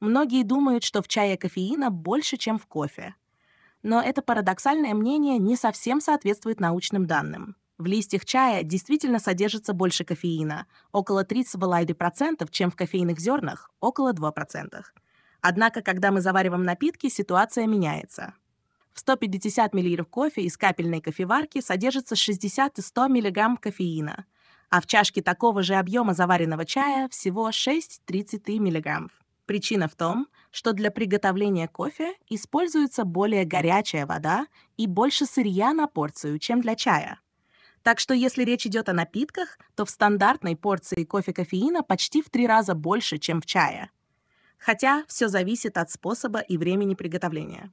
Многие думают, что в чае кофеина больше, чем в кофе. Но это парадоксальное мнение не совсем соответствует научным данным. В листьях чая действительно содержится больше кофеина, около 30%, чем в кофейных зернах, около 2%. Однако, когда мы завариваем напитки, ситуация меняется. В 150 мл кофе из капельной кофеварки содержится 60 100 мг кофеина, а в чашке такого же объема заваренного чая всего 6-30 мг. Причина в том, что для приготовления кофе используется более горячая вода и больше сырья на порцию, чем для чая. Так что если речь идет о напитках, то в стандартной порции кофе кофеина почти в три раза больше, чем в чае. Хотя все зависит от способа и времени приготовления.